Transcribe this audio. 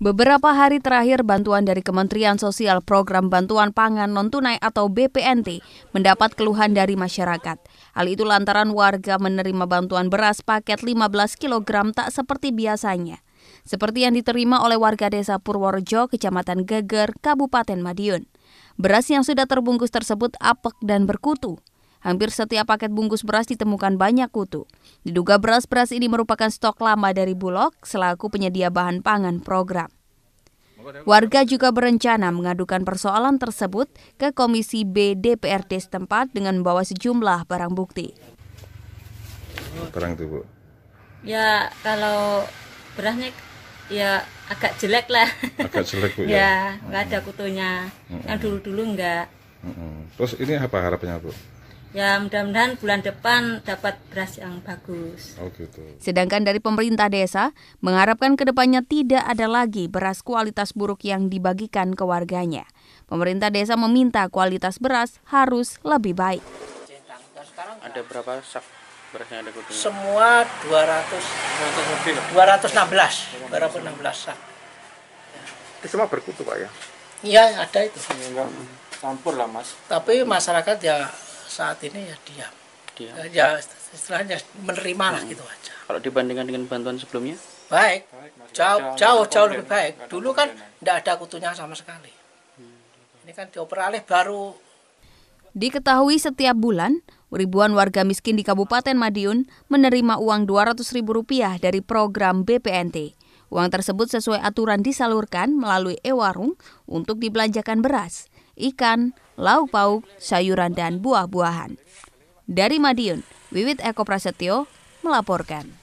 Beberapa hari terakhir, bantuan dari Kementerian Sosial Program Bantuan Pangan Non-Tunai atau BPNT mendapat keluhan dari masyarakat. Hal itu lantaran warga menerima bantuan beras paket 15 kg tak seperti biasanya. Seperti yang diterima oleh warga desa Purworejo, Kecamatan Geger, Kabupaten Madiun. Beras yang sudah terbungkus tersebut apek dan berkutu hampir setiap paket bungkus beras ditemukan banyak kutu. Diduga beras-beras ini merupakan stok lama dari Bulog selaku penyedia bahan pangan program. Warga juga berencana mengadukan persoalan tersebut ke Komisi B DPRD setempat dengan membawa sejumlah barang bukti. Barang itu, Bu. Ya, kalau berasnya ya agak jelek lah. Agak jelek, Bu. Ya? ya, nggak ya, mm -hmm. ada kutunya. Mm -hmm. Yang dulu-dulu nggak. Mm -hmm. Terus ini apa harapannya, Bu? ya mudah-mudahan bulan depan dapat beras yang bagus. Oh gitu. Sedangkan dari pemerintah desa mengharapkan kedepannya tidak ada lagi beras kualitas buruk yang dibagikan ke warganya. Pemerintah desa meminta kualitas beras harus lebih baik. Ada berapa sak berasnya ada kutunya? Semua 200 216 216 sak. Itu semua berkutu Pak ya? Iya ada itu. campur lah Mas. Tapi masyarakat ya saat ini ya diam. Diam. Eh, ya istilahnya menerima lah hmm. gitu aja. Kalau dibandingkan dengan bantuan sebelumnya? Baik. baik jauh jauh jauh lebih baik. Dulu kan tidak ada kutunya sama sekali. Hmm. Ini kan dioperalih baru. Diketahui setiap bulan Ribuan warga miskin di Kabupaten Madiun menerima uang Rp200.000 dari program BPNT. Uang tersebut sesuai aturan disalurkan melalui e-warung untuk dibelanjakan beras, ikan, lauk pauk, sayuran dan buah-buahan. Dari Madiun, Wiwit Eko Prasetyo melaporkan.